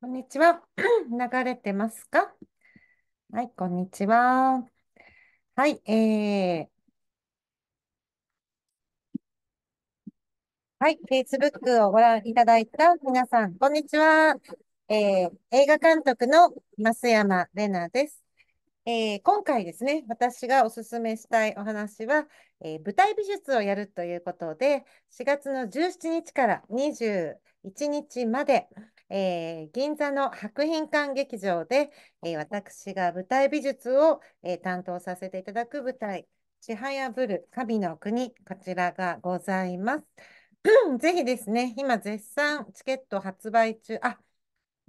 こんにちは。流れてますかはい、こんにちは。はい、えー、はい、Facebook をご覧いただいた皆さん、こんにちは。えー、映画監督の増山玲奈です。えー、今回ですね、私がおすすめしたいお話は、えー、舞台美術をやるということで、4月の17日から21日まで、えー、銀座の博品館劇場で、えー、私が舞台美術を、えー、担当させていただく舞台、ちはやぶる神の国、こちらがございます。ぜひですね、今絶賛チケット発売中、あ、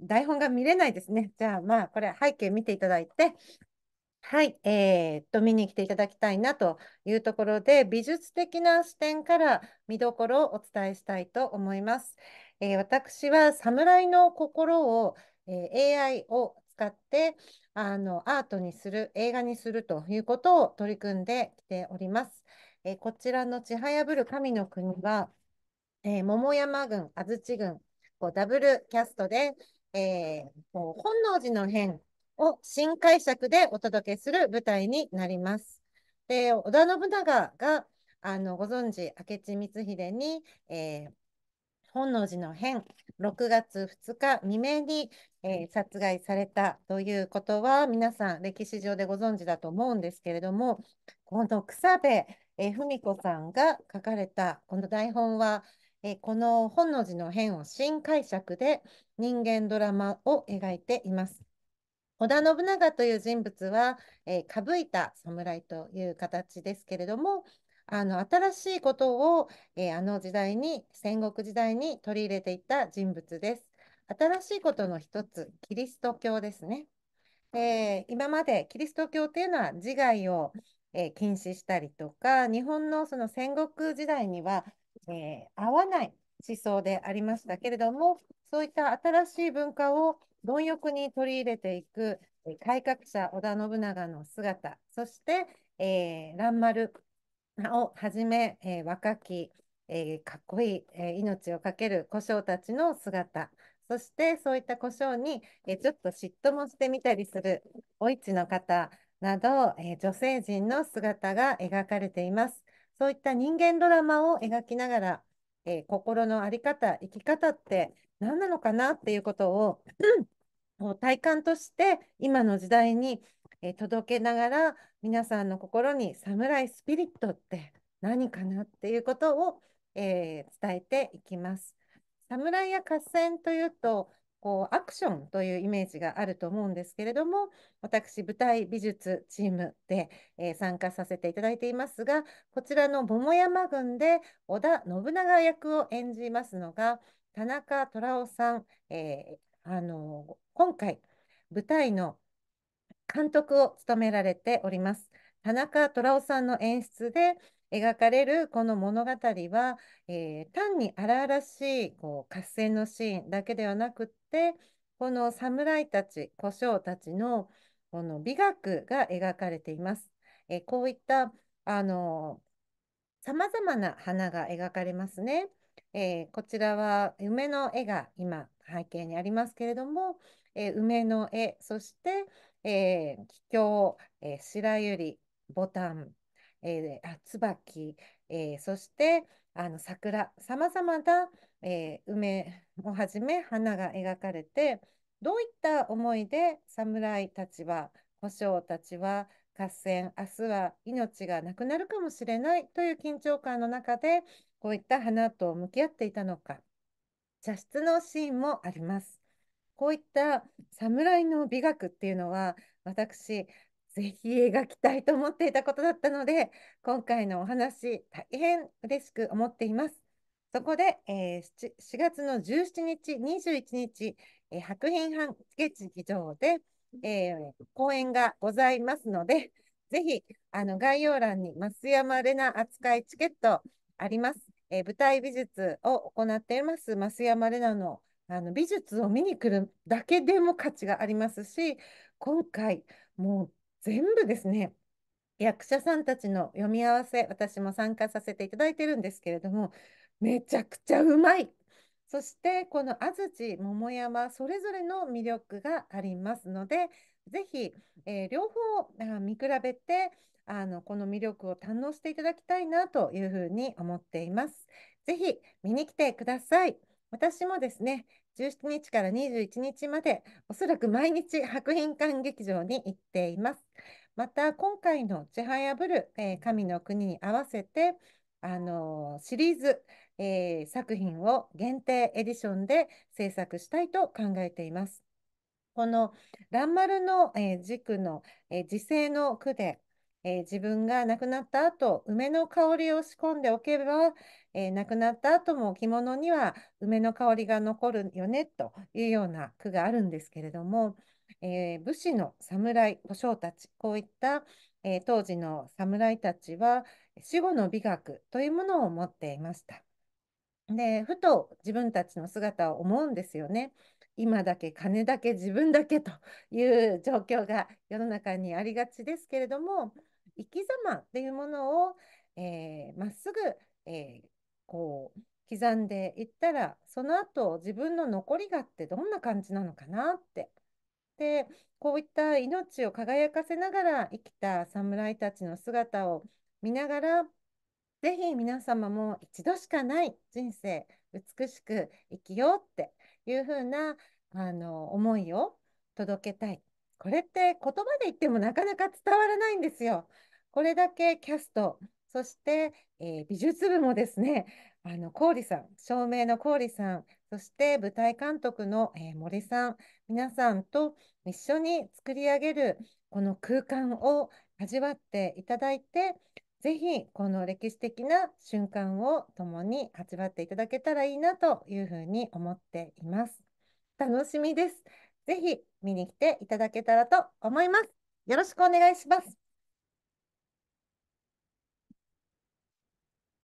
台本が見れないですね。じゃあまあ、これ背景見ていただいて、はい、えー、っと、見に来ていただきたいなというところで、美術的な視点から見どころをお伝えしたいと思います。えー、私は侍の心を、え AI を使ってあのアートにする映画にするということを取り組んできております。えこちらの「ちはやぶる神の国は」え桃山郡安土郡こうダブルキャストで、えー、こう本能寺の変を新解釈でお届けする舞台になります。で織田信長があのご存知明智光秀に、えー本能寺の変、6月2日未明に、えー、殺害されたということは、皆さん、歴史上でご存知だと思うんですけれども、この草部、え文子さんが書かれたこの台本は、えー、この本能寺の変を新解釈で人間ドラマを描いています。織田信長という人物は、えー、かぶいた侍という形ですけれども、あの新しいことを、えー、あの時代に戦国時代に取り入れていった人物です。新しいことの一つキリスト教ですね、えー、今までキリスト教というのは自害を、えー、禁止したりとか日本のその戦国時代には、え合わない思想でありましたけれどもそういった新しい文化を貪欲に取り入れていく改革者織田信長の姿そして、えー、蘭丸をはじめ、えー、若き、えー、かっこいい、えー、命を懸ける古生たちの姿、そしてそういった故障に、えちょっと嫉妬もしてみたりするお市の方など、え女性陣の姿が描かれています。そういった人間ドラマを描きながら、え心の在り方、生き方って何なのかなっていうことを 体感として今の時代にえー、届けながら皆さんの心にサムライスピリットって何かなっていうことを、えー、伝えていきます。侍や合戦というとこうアクションというイメージがあると思うんですけれども私舞台美術チームで、えー、参加させていただいていますがこちらの桃山郡で織田信長役を演じますのが田中虎雄さん、えー、あの今回舞台の監督を務められております。田中虎夫さんの演出で描かれるこの物語は、えー、単に荒々しいこう合戦のシーンだけではなくってこの侍たち古将たちのこの美学が描かれています。えー、こういったあのさまざまな花が描かれますね。えー、こちらは夢の絵が今背景にありますけれども、えー、梅の絵、そして、えー、桔梗、えー、白百合、ボタン、えー、あ椿、えー、そしてあの桜、さまざまな、えー、梅をはじめ花が描かれて、どういった思いで侍たちは、保将たちは、合戦、明日は命がなくなるかもしれないという緊張感の中で、こういった花と向き合っていたのか。茶室のシーンもあります。こういった侍の美学っていうのは私ぜひ描きたいと思っていたことだったので今回のお話大変嬉しく思っています。そこで、えー、4月の17日、21日、えー、白品半月劇場で、えー、講演がございますので、ぜひあの概要欄に増山玲奈扱いチケットあります。えー、舞台美術を行っています増山玲奈のあの美術を見に来るだけでも価値がありますし今回もう全部ですね役者さんたちの読み合わせ私も参加させていただいてるんですけれどもめちゃくちゃうまいそしてこの安土桃山それぞれの魅力がありますので是非、えー、両方見比べてあのこの魅力を堪能していただきたいなというふうに思っています。ぜひ見に来てください。私もですね、17日から21日まで、おそらく毎日白品館劇場に行っています。また、今回の「ちはやぶる、えー、神の国」に合わせて、あのー、シリーズ、えー、作品を限定エディションで制作したいと考えています。この「蘭丸の」えー、軸の、えー、時世の句でえー、自分が亡くなった後、梅の香りを仕込んでおけば、えー、亡くなった後も着物には梅の香りが残るよねというような句があるんですけれども、えー、武士の侍、武将たち、こういった、えー、当時の侍たちは死後の美学というものを持っていました。で、ふと自分たちの姿を思うんですよね。今だけ金だけ自分だけという状況が世の中にありがちですけれども、生き様っていうものをま、えー、っすぐ、えー、こう刻んでいったらその後自分の残りがってどんな感じなのかなってでこういった命を輝かせながら生きた侍たちの姿を見ながらぜひ皆様も一度しかない人生美しく生きようっていう風なあの思いを届けたいこれって言葉で言ってもなかなか伝わらないんですよこれだけキャスト、そして、えー、美術部もですね、あの郡さん、照明の郡さん、そして舞台監督の、えー、森さん、皆さんと一緒に作り上げるこの空間を味わっていただいて、ぜひこの歴史的な瞬間を共に味わっていただけたらいいなというふうに思っています。楽しみです。ぜひ見に来ていただけたらと思います。よろしくお願いします。